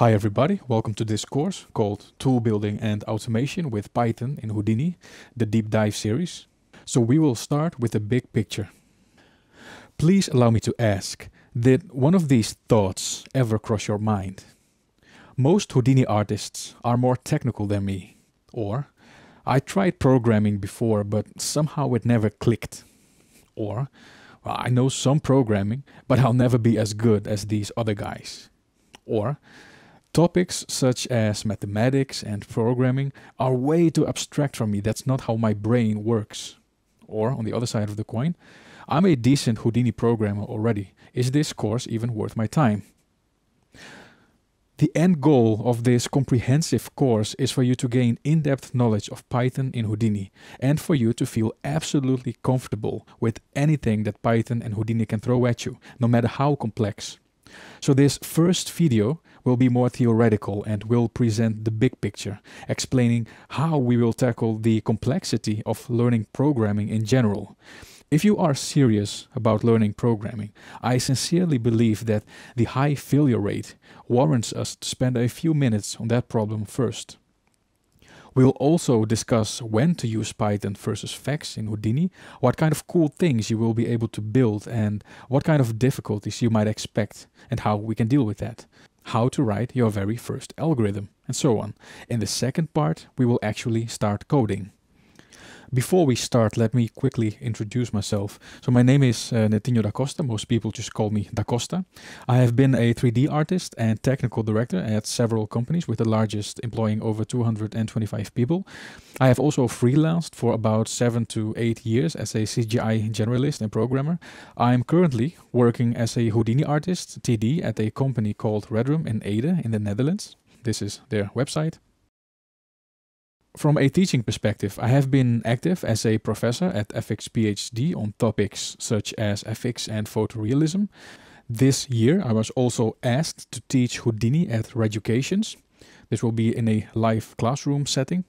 Hi everybody, welcome to this course called Tool Building and Automation with Python in Houdini, the deep dive series. So we will start with the big picture. Please allow me to ask, did one of these thoughts ever cross your mind? Most Houdini artists are more technical than me. Or, I tried programming before but somehow it never clicked. Or, well, I know some programming but I'll never be as good as these other guys. Or, Topics such as mathematics and programming are way too abstract for me. That's not how my brain works. Or, on the other side of the coin, I'm a decent Houdini programmer already. Is this course even worth my time? The end goal of this comprehensive course is for you to gain in depth knowledge of Python in Houdini and for you to feel absolutely comfortable with anything that Python and Houdini can throw at you, no matter how complex. So this first video will be more theoretical and will present the big picture, explaining how we will tackle the complexity of learning programming in general. If you are serious about learning programming, I sincerely believe that the high failure rate warrants us to spend a few minutes on that problem first. We'll also discuss when to use Python versus facts in Houdini, what kind of cool things you will be able to build and what kind of difficulties you might expect and how we can deal with that, how to write your very first algorithm, and so on. In the second part, we will actually start coding. Before we start, let me quickly introduce myself. So my name is uh, Netinho da Costa. Most people just call me da Costa. I have been a 3D artist and technical director at several companies, with the largest employing over 225 people. I have also freelanced for about seven to eight years as a CGI generalist and programmer. I'm currently working as a Houdini artist, TD, at a company called Redroom in Ede in the Netherlands. This is their website. From a teaching perspective, I have been active as a professor at FX PhD on topics such as FX and photorealism. This year, I was also asked to teach Houdini at Reducations. This will be in a live classroom setting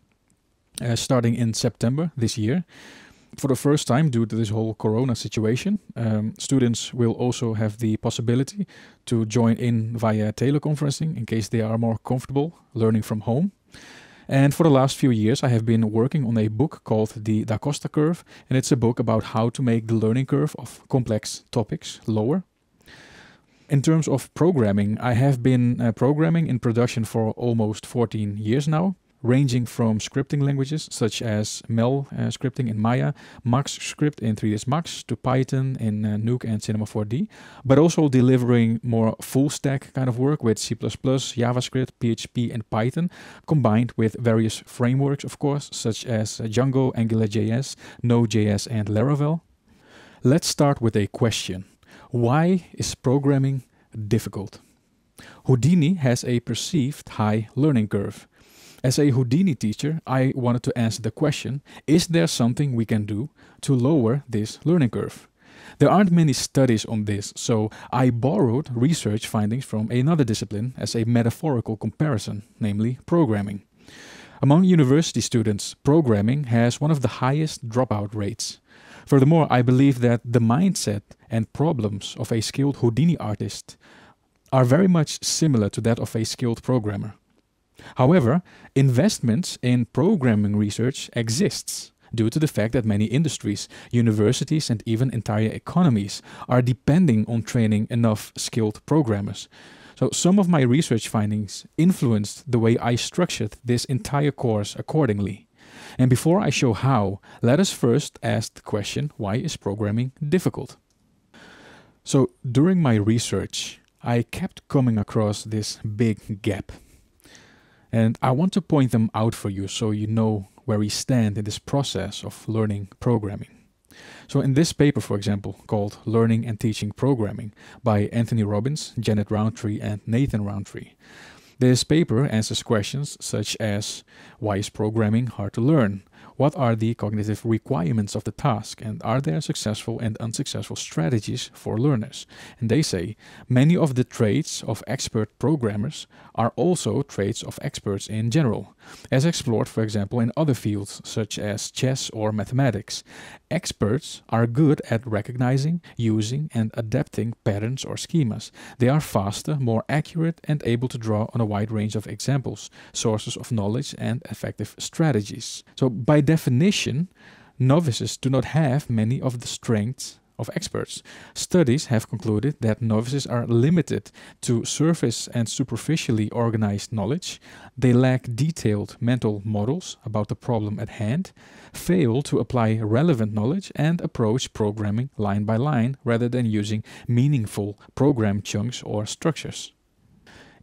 uh, starting in September this year. For the first time, due to this whole corona situation, um, students will also have the possibility to join in via teleconferencing in case they are more comfortable learning from home. And for the last few years, I have been working on a book called The Da Costa Curve, and it's a book about how to make the learning curve of complex topics lower. In terms of programming, I have been uh, programming in production for almost 14 years now ranging from scripting languages such as MEL uh, scripting in Maya, MaxScript in 3ds Max, to Python in uh, Nuke and Cinema 4D, but also delivering more full stack kind of work with C++, JavaScript, PHP, and Python, combined with various frameworks, of course, such as Django, AngularJS, Node.js, and Laravel. Let's start with a question. Why is programming difficult? Houdini has a perceived high learning curve. As a Houdini teacher, I wanted to answer the question, is there something we can do to lower this learning curve? There aren't many studies on this, so I borrowed research findings from another discipline as a metaphorical comparison, namely programming. Among university students, programming has one of the highest dropout rates. Furthermore, I believe that the mindset and problems of a skilled Houdini artist are very much similar to that of a skilled programmer. However, investments in programming research exists due to the fact that many industries, universities and even entire economies are depending on training enough skilled programmers. So some of my research findings influenced the way I structured this entire course accordingly. And before I show how, let us first ask the question, why is programming difficult? So during my research, I kept coming across this big gap and I want to point them out for you so you know where we stand in this process of learning programming. So in this paper, for example, called Learning and Teaching Programming by Anthony Robbins, Janet Roundtree, and Nathan Roundtree, this paper answers questions such as why is programming hard to learn? What are the cognitive requirements of the task and are there successful and unsuccessful strategies for learners? And they say many of the traits of expert programmers are also traits of experts in general, as explored, for example, in other fields such as chess or mathematics. Experts are good at recognizing, using, and adapting patterns or schemas. They are faster, more accurate, and able to draw on a wide range of examples, sources of knowledge, and effective strategies. So, by definition, novices do not have many of the strengths of experts. Studies have concluded that novices are limited to surface and superficially organized knowledge, they lack detailed mental models about the problem at hand, fail to apply relevant knowledge, and approach programming line by line rather than using meaningful program chunks or structures.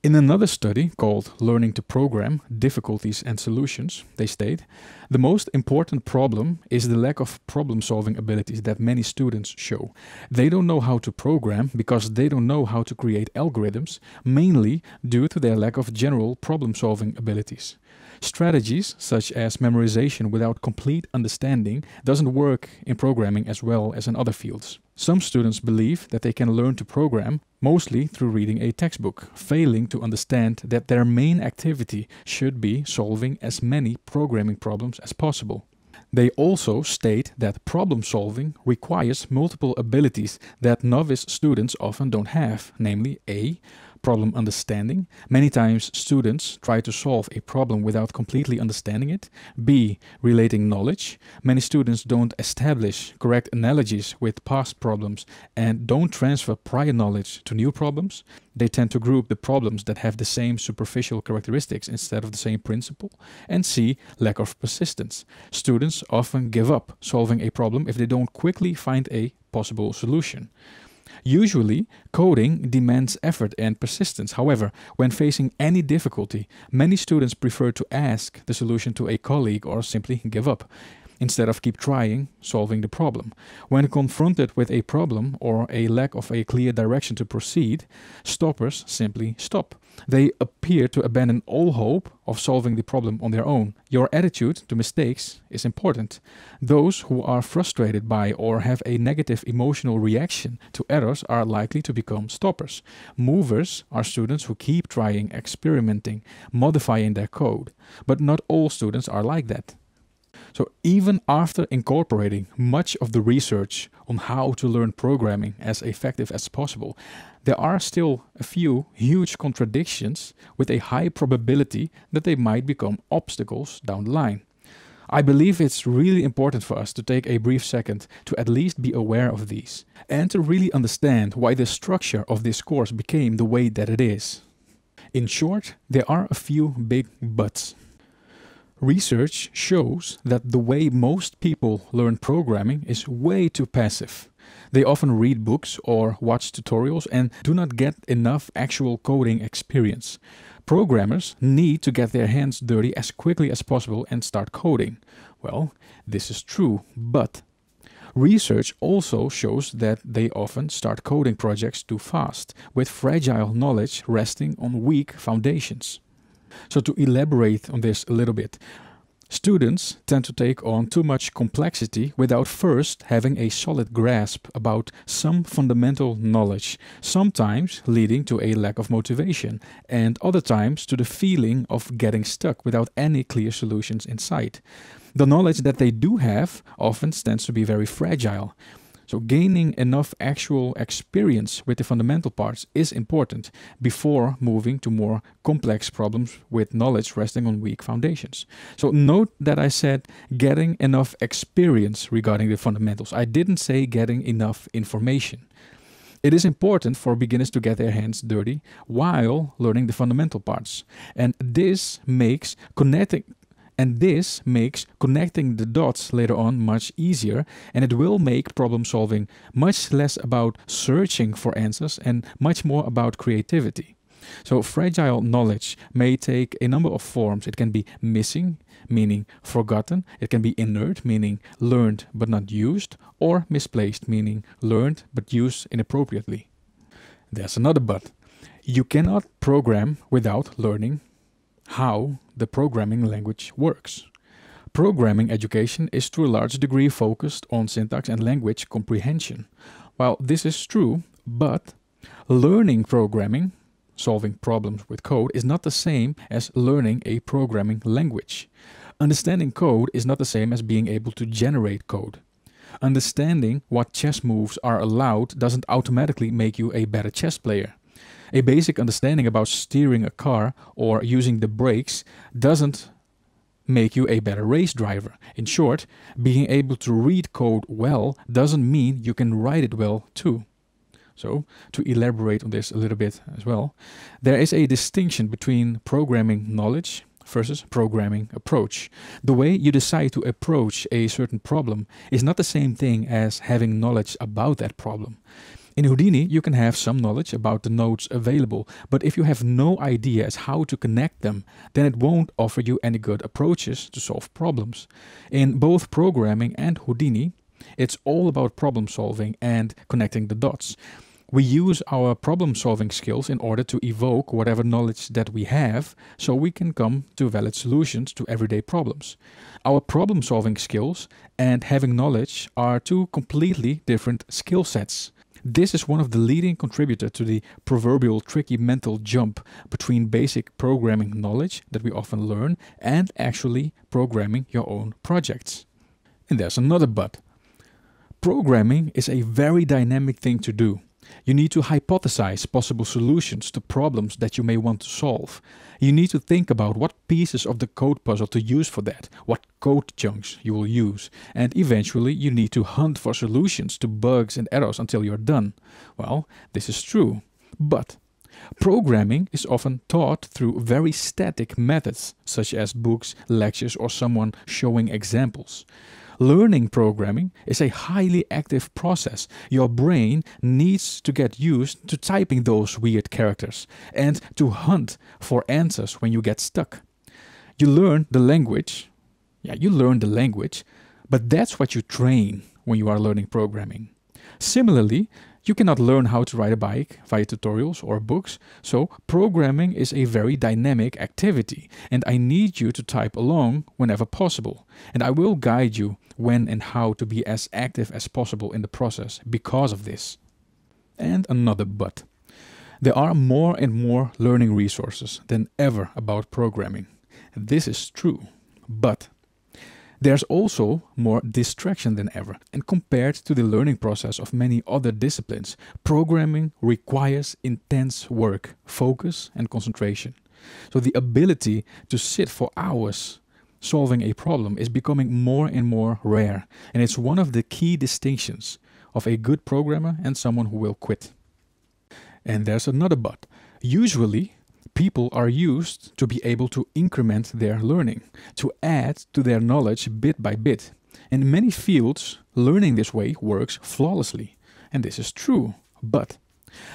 In another study called Learning to Program Difficulties and Solutions, they state the most important problem is the lack of problem solving abilities that many students show. They don't know how to program because they don't know how to create algorithms, mainly due to their lack of general problem solving abilities. Strategies such as memorization without complete understanding doesn't work in programming as well as in other fields. Some students believe that they can learn to program mostly through reading a textbook, failing to understand that their main activity should be solving as many programming problems as possible. They also state that problem solving requires multiple abilities that novice students often don't have, namely a problem understanding. Many times students try to solve a problem without completely understanding it. B. Relating knowledge. Many students don't establish correct analogies with past problems and don't transfer prior knowledge to new problems. They tend to group the problems that have the same superficial characteristics instead of the same principle. And C. Lack of persistence. Students often give up solving a problem if they don't quickly find a possible solution. Usually, coding demands effort and persistence. However, when facing any difficulty, many students prefer to ask the solution to a colleague or simply give up instead of keep trying solving the problem. When confronted with a problem or a lack of a clear direction to proceed, stoppers simply stop. They appear to abandon all hope of solving the problem on their own. Your attitude to mistakes is important. Those who are frustrated by or have a negative emotional reaction to errors are likely to become stoppers. Movers are students who keep trying, experimenting, modifying their code. But not all students are like that. So even after incorporating much of the research on how to learn programming as effective as possible, there are still a few huge contradictions with a high probability that they might become obstacles down the line. I believe it's really important for us to take a brief second to at least be aware of these and to really understand why the structure of this course became the way that it is. In short, there are a few big buts. Research shows that the way most people learn programming is way too passive. They often read books or watch tutorials and do not get enough actual coding experience. Programmers need to get their hands dirty as quickly as possible and start coding. Well, this is true, but Research also shows that they often start coding projects too fast, with fragile knowledge resting on weak foundations. So to elaborate on this a little bit, Students tend to take on too much complexity without first having a solid grasp about some fundamental knowledge, sometimes leading to a lack of motivation, and other times to the feeling of getting stuck without any clear solutions in sight. The knowledge that they do have often stands to be very fragile. So gaining enough actual experience with the fundamental parts is important before moving to more complex problems with knowledge resting on weak foundations. So note that I said getting enough experience regarding the fundamentals. I didn't say getting enough information. It is important for beginners to get their hands dirty while learning the fundamental parts. And this makes connecting, and this makes connecting the dots later on much easier, and it will make problem solving much less about searching for answers and much more about creativity. So, fragile knowledge may take a number of forms. It can be missing, meaning forgotten. It can be inert, meaning learned but not used, or misplaced, meaning learned but used inappropriately. There's another but. You cannot program without learning how the programming language works. Programming education is to a large degree focused on syntax and language comprehension. While this is true, but learning programming, solving problems with code, is not the same as learning a programming language. Understanding code is not the same as being able to generate code. Understanding what chess moves are allowed doesn't automatically make you a better chess player. A basic understanding about steering a car or using the brakes doesn't make you a better race driver. In short, being able to read code well doesn't mean you can write it well too. So, to elaborate on this a little bit as well, there is a distinction between programming knowledge versus programming approach. The way you decide to approach a certain problem is not the same thing as having knowledge about that problem. In Houdini, you can have some knowledge about the nodes available, but if you have no idea as how to connect them, then it won't offer you any good approaches to solve problems. In both programming and Houdini, it's all about problem solving and connecting the dots. We use our problem solving skills in order to evoke whatever knowledge that we have so we can come to valid solutions to everyday problems. Our problem solving skills and having knowledge are two completely different skill sets. This is one of the leading contributor to the proverbial tricky mental jump between basic programming knowledge that we often learn and actually programming your own projects. And there's another but. Programming is a very dynamic thing to do. You need to hypothesize possible solutions to problems that you may want to solve. You need to think about what pieces of the code puzzle to use for that, what code chunks you will use, and eventually you need to hunt for solutions to bugs and errors until you're done. Well, this is true, but Programming is often taught through very static methods, such as books, lectures, or someone showing examples. Learning programming is a highly active process. Your brain needs to get used to typing those weird characters and to hunt for answers when you get stuck. You learn the language. Yeah, you learn the language, but that's what you train when you are learning programming. Similarly, you cannot learn how to ride a bike via tutorials or books, so programming is a very dynamic activity, and I need you to type along whenever possible. And I will guide you when and how to be as active as possible in the process because of this. And another but. There are more and more learning resources than ever about programming. This is true, but there's also more distraction than ever, and compared to the learning process of many other disciplines, programming requires intense work, focus, and concentration. So the ability to sit for hours solving a problem is becoming more and more rare, and it's one of the key distinctions of a good programmer and someone who will quit. And there's another but. Usually, people are used to be able to increment their learning, to add to their knowledge bit by bit. In many fields, learning this way works flawlessly. And this is true. But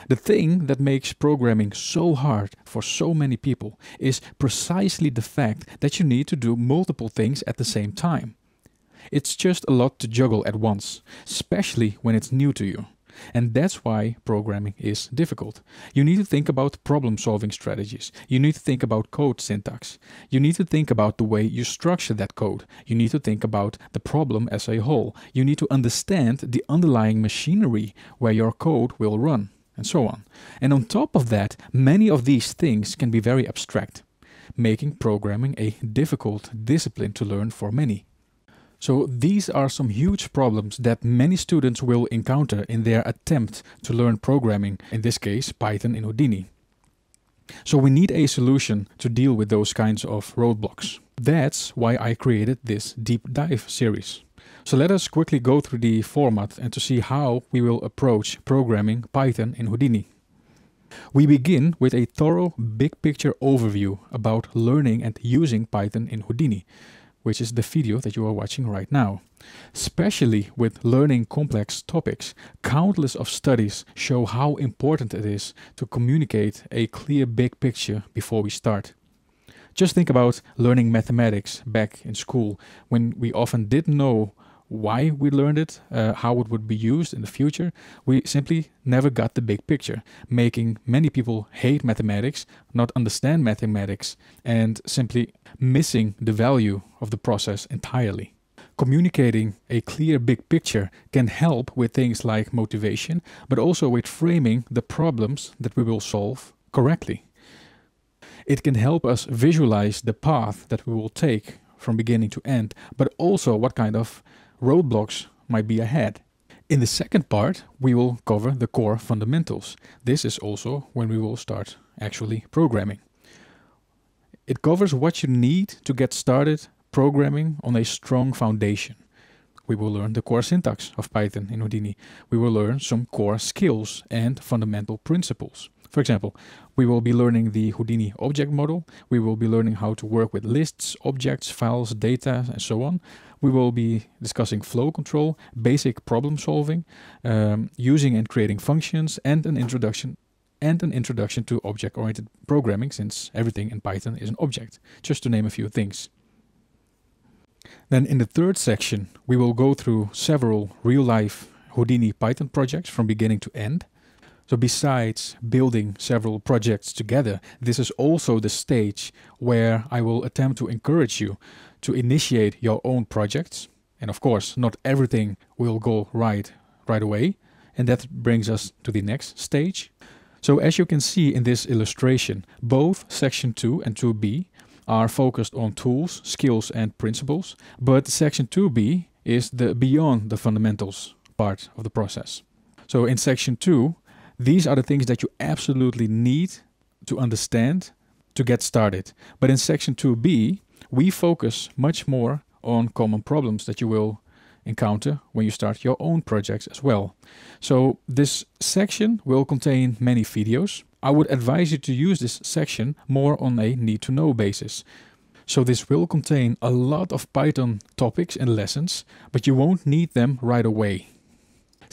the thing that makes programming so hard for so many people is precisely the fact that you need to do multiple things at the same time. It's just a lot to juggle at once, especially when it's new to you. And that's why programming is difficult. You need to think about problem solving strategies. You need to think about code syntax. You need to think about the way you structure that code. You need to think about the problem as a whole. You need to understand the underlying machinery where your code will run, and so on. And on top of that, many of these things can be very abstract, making programming a difficult discipline to learn for many. So these are some huge problems that many students will encounter in their attempt to learn programming, in this case Python in Houdini. So we need a solution to deal with those kinds of roadblocks. That's why I created this deep dive series. So let us quickly go through the format and to see how we will approach programming Python in Houdini. We begin with a thorough big picture overview about learning and using Python in Houdini which is the video that you are watching right now. Especially with learning complex topics, countless of studies show how important it is to communicate a clear big picture before we start. Just think about learning mathematics back in school when we often did know why we learned it, uh, how it would be used in the future, we simply never got the big picture, making many people hate mathematics, not understand mathematics, and simply missing the value of the process entirely. Communicating a clear big picture can help with things like motivation, but also with framing the problems that we will solve correctly. It can help us visualize the path that we will take from beginning to end, but also what kind of roadblocks might be ahead. In the second part, we will cover the core fundamentals. This is also when we will start actually programming. It covers what you need to get started programming on a strong foundation. We will learn the core syntax of Python in Houdini. We will learn some core skills and fundamental principles. For example, we will be learning the Houdini object model. We will be learning how to work with lists, objects, files, data, and so on we will be discussing flow control, basic problem solving, um, using and creating functions, and an introduction and an introduction to object-oriented programming since everything in Python is an object, just to name a few things. Then in the third section, we will go through several real-life Houdini Python projects from beginning to end. So, besides building several projects together, this is also the stage where I will attempt to encourage you to initiate your own projects. And of course, not everything will go right right away. And that brings us to the next stage. So, as you can see in this illustration, both section 2 and 2b are focused on tools, skills, and principles, but section 2b is the beyond the fundamentals part of the process. So, in section 2, these are the things that you absolutely need to understand to get started. But in section 2b, we focus much more on common problems that you will encounter when you start your own projects as well. So this section will contain many videos. I would advise you to use this section more on a need to know basis. So this will contain a lot of Python topics and lessons, but you won't need them right away.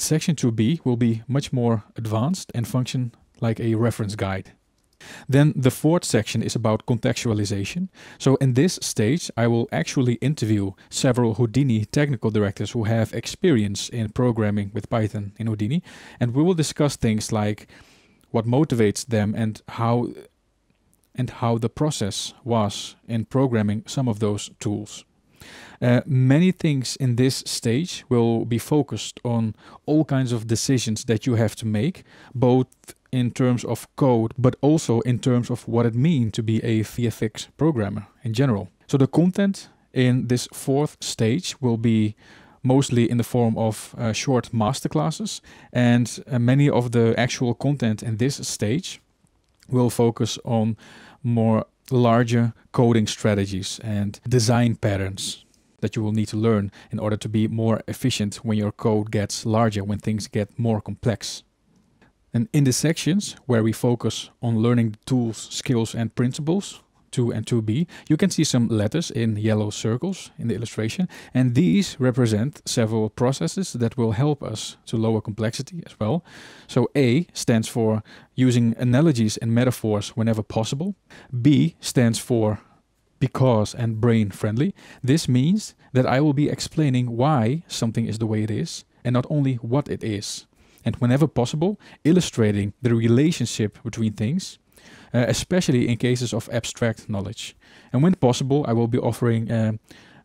Section 2b will be much more advanced and function like a reference guide. Then the fourth section is about contextualization. So in this stage, I will actually interview several Houdini technical directors who have experience in programming with Python in Houdini. And we will discuss things like what motivates them and how and how the process was in programming some of those tools. Uh, many things in this stage will be focused on all kinds of decisions that you have to make, both in terms of code, but also in terms of what it means to be a VFX programmer in general. So the content in this fourth stage will be mostly in the form of uh, short masterclasses, and uh, many of the actual content in this stage will focus on more larger coding strategies and design patterns that you will need to learn in order to be more efficient when your code gets larger, when things get more complex. And in the sections where we focus on learning the tools, skills, and principles, 2 and 2b, you can see some letters in yellow circles in the illustration, and these represent several processes that will help us to lower complexity as well. So A stands for using analogies and metaphors whenever possible. B stands for because and brain friendly. This means that I will be explaining why something is the way it is, and not only what it is. And whenever possible, illustrating the relationship between things uh, especially in cases of abstract knowledge. And when possible, I will be offering uh,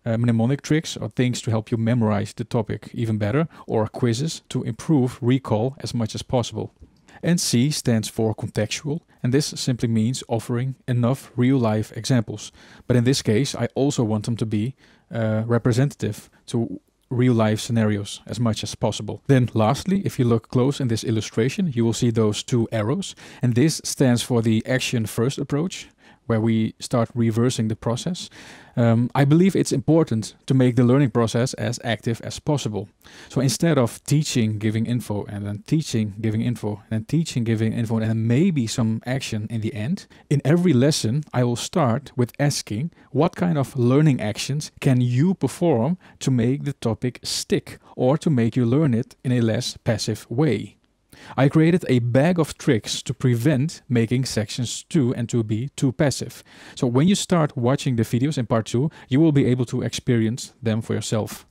uh, mnemonic tricks or things to help you memorize the topic even better, or quizzes to improve recall as much as possible. And C stands for contextual, and this simply means offering enough real life examples. But in this case, I also want them to be uh, representative to real life scenarios as much as possible. Then lastly, if you look close in this illustration, you will see those two arrows. And this stands for the action first approach where we start reversing the process. Um, I believe it's important to make the learning process as active as possible. So instead of teaching, giving info, and then teaching, giving info, and then teaching, giving info, and maybe some action in the end, in every lesson, I will start with asking what kind of learning actions can you perform to make the topic stick or to make you learn it in a less passive way. I created a bag of tricks to prevent making sections 2 and 2b too passive. So when you start watching the videos in part 2, you will be able to experience them for yourself.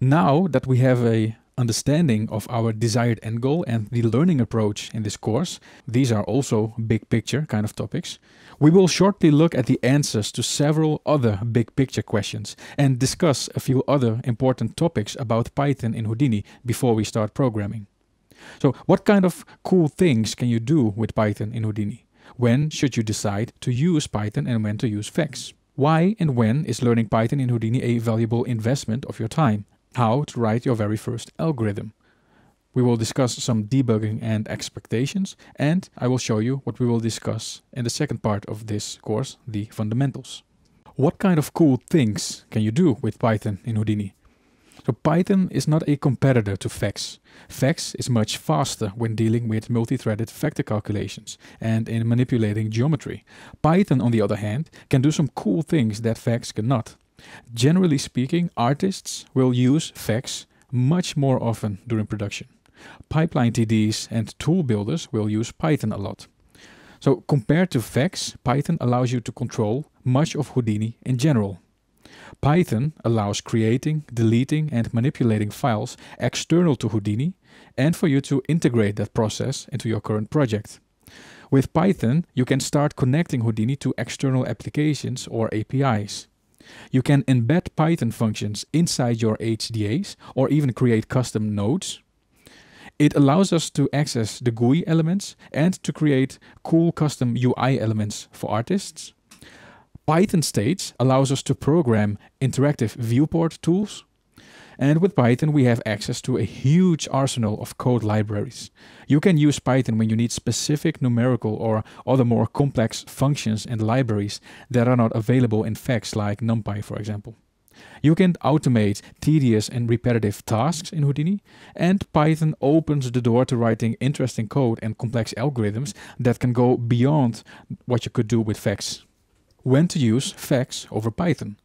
Now that we have a understanding of our desired end goal and the learning approach in this course, these are also big picture kind of topics, we will shortly look at the answers to several other big picture questions and discuss a few other important topics about Python in Houdini before we start programming. So what kind of cool things can you do with Python in Houdini? When should you decide to use Python and when to use Vex? Why and when is learning Python in Houdini a valuable investment of your time? How to write your very first algorithm? We will discuss some debugging and expectations, and I will show you what we will discuss in the second part of this course, the fundamentals. What kind of cool things can you do with Python in Houdini? So Python is not a competitor to Vex. Vex is much faster when dealing with multi-threaded vector calculations and in manipulating geometry. Python, on the other hand, can do some cool things that Vex cannot. Generally speaking, artists will use Vex much more often during production. Pipeline TDs and tool builders will use Python a lot. So compared to Vex, Python allows you to control much of Houdini in general. Python allows creating, deleting, and manipulating files external to Houdini and for you to integrate that process into your current project. With Python, you can start connecting Houdini to external applications or APIs. You can embed Python functions inside your HDAs or even create custom nodes. It allows us to access the GUI elements and to create cool custom UI elements for artists. Python stage allows us to program interactive viewport tools. And with Python, we have access to a huge arsenal of code libraries. You can use Python when you need specific numerical or other more complex functions and libraries that are not available in facts like NumPy, for example. You can automate tedious and repetitive tasks in Houdini, and Python opens the door to writing interesting code and complex algorithms that can go beyond what you could do with facts when to use facts over Python.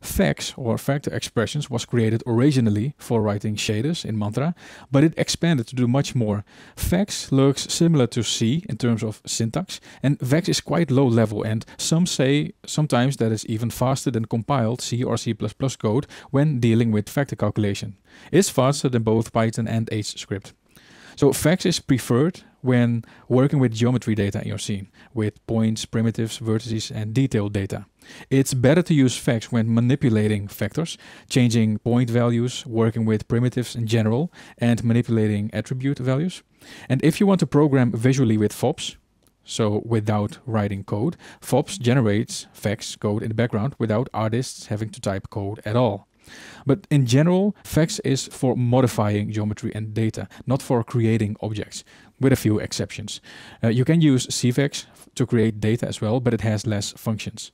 Facts or factor expressions was created originally for writing shaders in Mantra, but it expanded to do much more. Vex looks similar to C in terms of syntax, and Vex is quite low level, and some say sometimes that it's even faster than compiled C or C++ code when dealing with factor calculation. It's faster than both Python and HScript, So Vex is preferred when working with geometry data in your scene, with points, primitives, vertices, and detailed data. It's better to use facts when manipulating vectors, changing point values, working with primitives in general, and manipulating attribute values. And if you want to program visually with FOPs, so without writing code, FOPs generates facts code in the background without artists having to type code at all. But in general, FEX is for modifying geometry and data, not for creating objects with a few exceptions. Uh, you can use CVEX to create data as well, but it has less functions.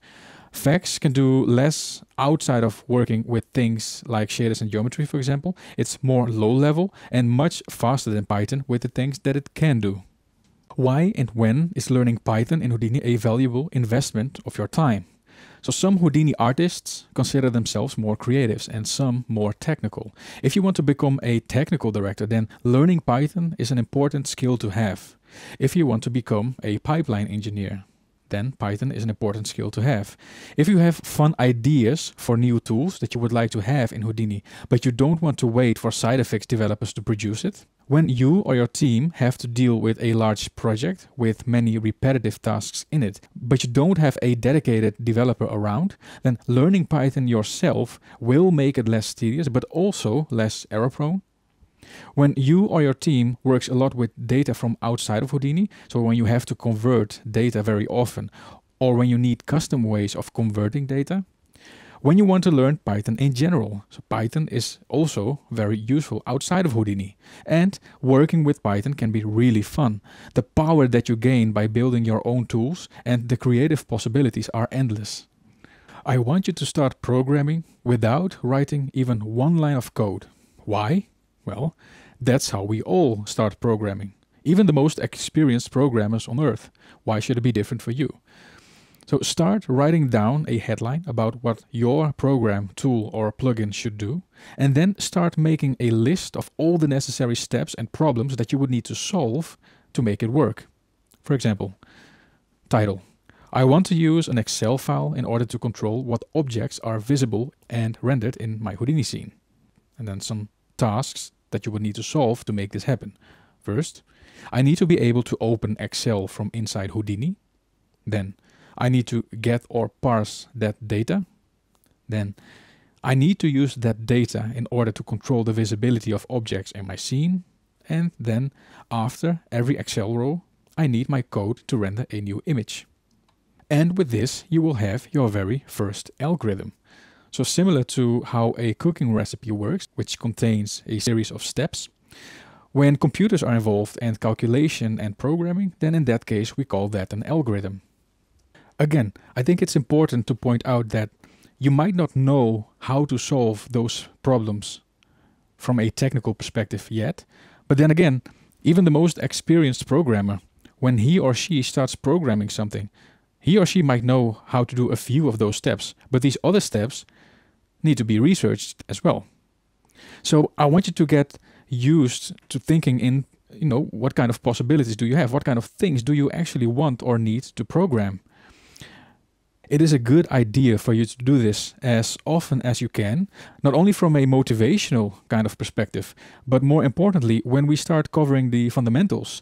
FEX can do less outside of working with things like shaders and geometry, for example. It's more low level and much faster than Python with the things that it can do. Why and when is learning Python in Houdini a valuable investment of your time? So some Houdini artists consider themselves more creatives and some more technical. If you want to become a technical director, then learning Python is an important skill to have. If you want to become a pipeline engineer, then Python is an important skill to have. If you have fun ideas for new tools that you would like to have in Houdini, but you don't want to wait for side effects developers to produce it, when you or your team have to deal with a large project with many repetitive tasks in it, but you don't have a dedicated developer around, then learning Python yourself will make it less tedious but also less error prone. When you or your team works a lot with data from outside of Houdini, so when you have to convert data very often, or when you need custom ways of converting data, when you want to learn Python in general. So Python is also very useful outside of Houdini. And working with Python can be really fun. The power that you gain by building your own tools and the creative possibilities are endless. I want you to start programming without writing even one line of code. Why? Well, that's how we all start programming. Even the most experienced programmers on earth. Why should it be different for you? So start writing down a headline about what your program, tool, or plugin should do, and then start making a list of all the necessary steps and problems that you would need to solve to make it work. For example, title. I want to use an Excel file in order to control what objects are visible and rendered in my Houdini scene. And then some tasks that you would need to solve to make this happen. First, I need to be able to open Excel from inside Houdini. Then, I need to get or parse that data. Then I need to use that data in order to control the visibility of objects in my scene. And then after every Excel row, I need my code to render a new image. And with this, you will have your very first algorithm. So similar to how a cooking recipe works, which contains a series of steps, when computers are involved and calculation and programming, then in that case we call that an algorithm again, I think it's important to point out that you might not know how to solve those problems from a technical perspective yet. But then again, even the most experienced programmer, when he or she starts programming something, he or she might know how to do a few of those steps, but these other steps need to be researched as well. So I want you to get used to thinking in, you know, what kind of possibilities do you have? What kind of things do you actually want or need to program? It is a good idea for you to do this as often as you can, not only from a motivational kind of perspective, but more importantly, when we start covering the fundamentals,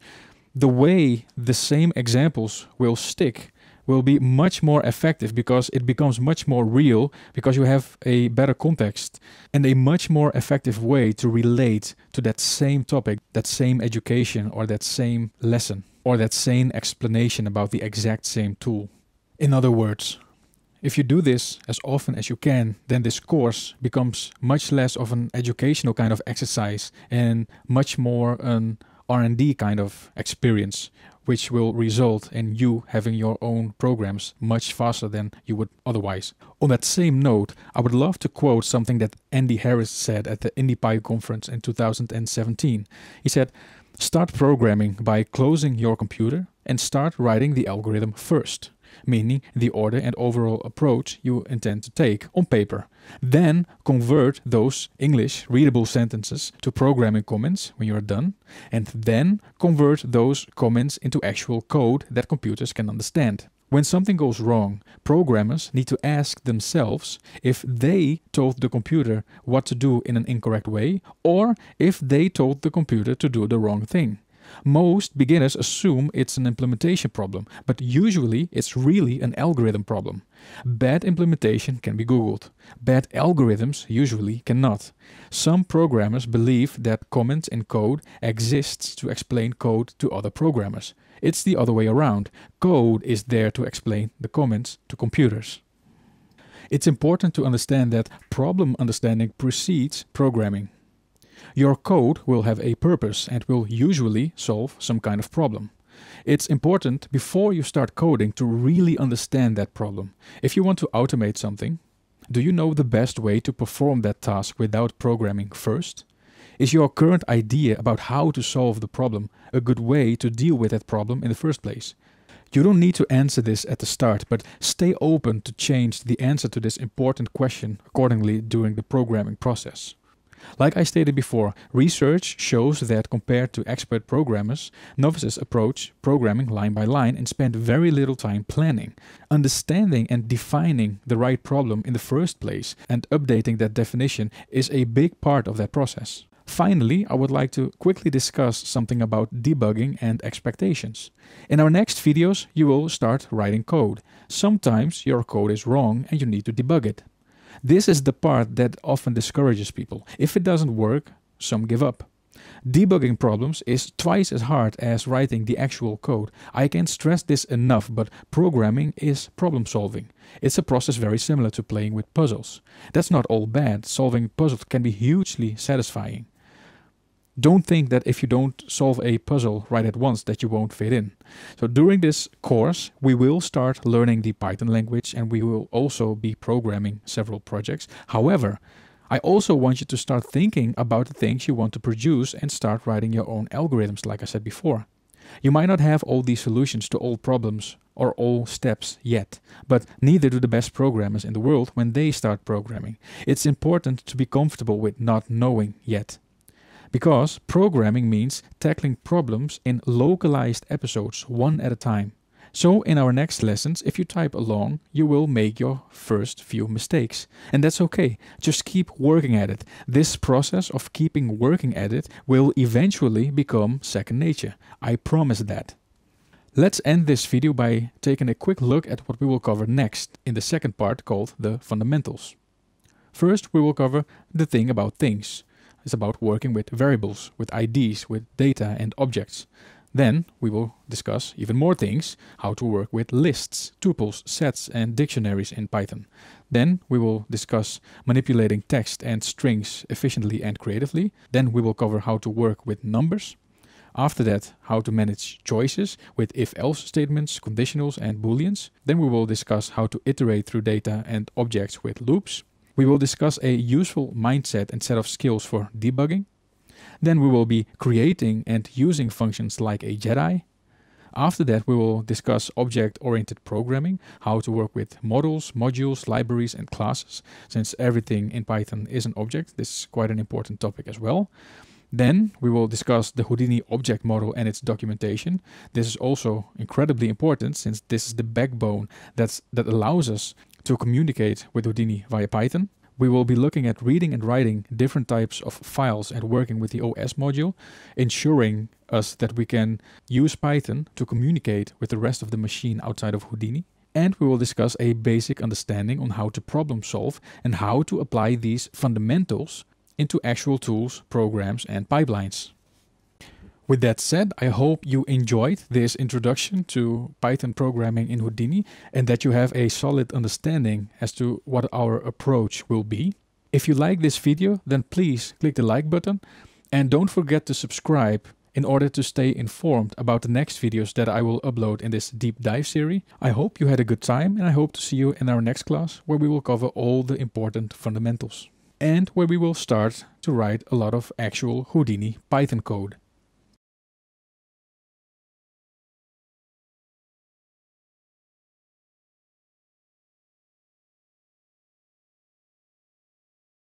the way the same examples will stick will be much more effective because it becomes much more real because you have a better context and a much more effective way to relate to that same topic, that same education, or that same lesson, or that same explanation about the exact same tool. In other words, if you do this as often as you can, then this course becomes much less of an educational kind of exercise and much more an R&D kind of experience, which will result in you having your own programs much faster than you would otherwise. On that same note, I would love to quote something that Andy Harris said at the IndiePy conference in 2017. He said, "Start programming by closing your computer and start writing the algorithm first meaning the order and overall approach you intend to take on paper. Then convert those English readable sentences to programming comments when you are done, and then convert those comments into actual code that computers can understand. When something goes wrong, programmers need to ask themselves if they told the computer what to do in an incorrect way or if they told the computer to do the wrong thing. Most beginners assume it's an implementation problem, but usually it's really an algorithm problem. Bad implementation can be Googled. Bad algorithms usually cannot. Some programmers believe that comments in code exists to explain code to other programmers. It's the other way around. Code is there to explain the comments to computers. It's important to understand that problem understanding precedes programming. Your code will have a purpose and will usually solve some kind of problem. It's important before you start coding to really understand that problem. If you want to automate something, do you know the best way to perform that task without programming first? Is your current idea about how to solve the problem a good way to deal with that problem in the first place? You don't need to answer this at the start, but stay open to change the answer to this important question accordingly during the programming process. Like I stated before, research shows that compared to expert programmers, novices approach programming line by line and spend very little time planning, understanding and defining the right problem in the first place, and updating that definition is a big part of that process. Finally, I would like to quickly discuss something about debugging and expectations. In our next videos, you will start writing code. Sometimes your code is wrong and you need to debug it. This is the part that often discourages people. If it doesn't work, some give up. Debugging problems is twice as hard as writing the actual code. I can't stress this enough, but programming is problem solving. It's a process very similar to playing with puzzles. That's not all bad, solving puzzles can be hugely satisfying don't think that if you don't solve a puzzle right at once that you won't fit in. So during this course, we will start learning the Python language and we will also be programming several projects. However, I also want you to start thinking about the things you want to produce and start writing your own algorithms like I said before. You might not have all the solutions to all problems or all steps yet, but neither do the best programmers in the world when they start programming. It's important to be comfortable with not knowing yet. Because programming means tackling problems in localized episodes, one at a time. So in our next lessons, if you type along, you will make your first few mistakes. And that's okay, just keep working at it. This process of keeping working at it will eventually become second nature. I promise that. Let's end this video by taking a quick look at what we will cover next in the second part called the fundamentals. First, we will cover the thing about things, is about working with variables, with IDs, with data and objects. Then we will discuss even more things, how to work with lists, tuples, sets and dictionaries in Python. Then we will discuss manipulating text and strings efficiently and creatively. Then we will cover how to work with numbers. After that, how to manage choices with if-else statements, conditionals and booleans. Then we will discuss how to iterate through data and objects with loops. We will discuss a useful mindset and set of skills for debugging. Then we will be creating and using functions like a Jedi. After that, we will discuss object-oriented programming, how to work with models, modules, libraries, and classes, since everything in Python is an object. This is quite an important topic as well. Then we will discuss the Houdini object model and its documentation. This is also incredibly important since this is the backbone that's, that allows us to communicate with Houdini via Python. We will be looking at reading and writing different types of files and working with the OS module, ensuring us that we can use Python to communicate with the rest of the machine outside of Houdini. And we will discuss a basic understanding on how to problem solve and how to apply these fundamentals into actual tools, programs, and pipelines. With that said, I hope you enjoyed this introduction to Python programming in Houdini and that you have a solid understanding as to what our approach will be. If you like this video, then please click the like button and don't forget to subscribe in order to stay informed about the next videos that I will upload in this deep dive series. I hope you had a good time and I hope to see you in our next class where we will cover all the important fundamentals and where we will start to write a lot of actual Houdini Python code.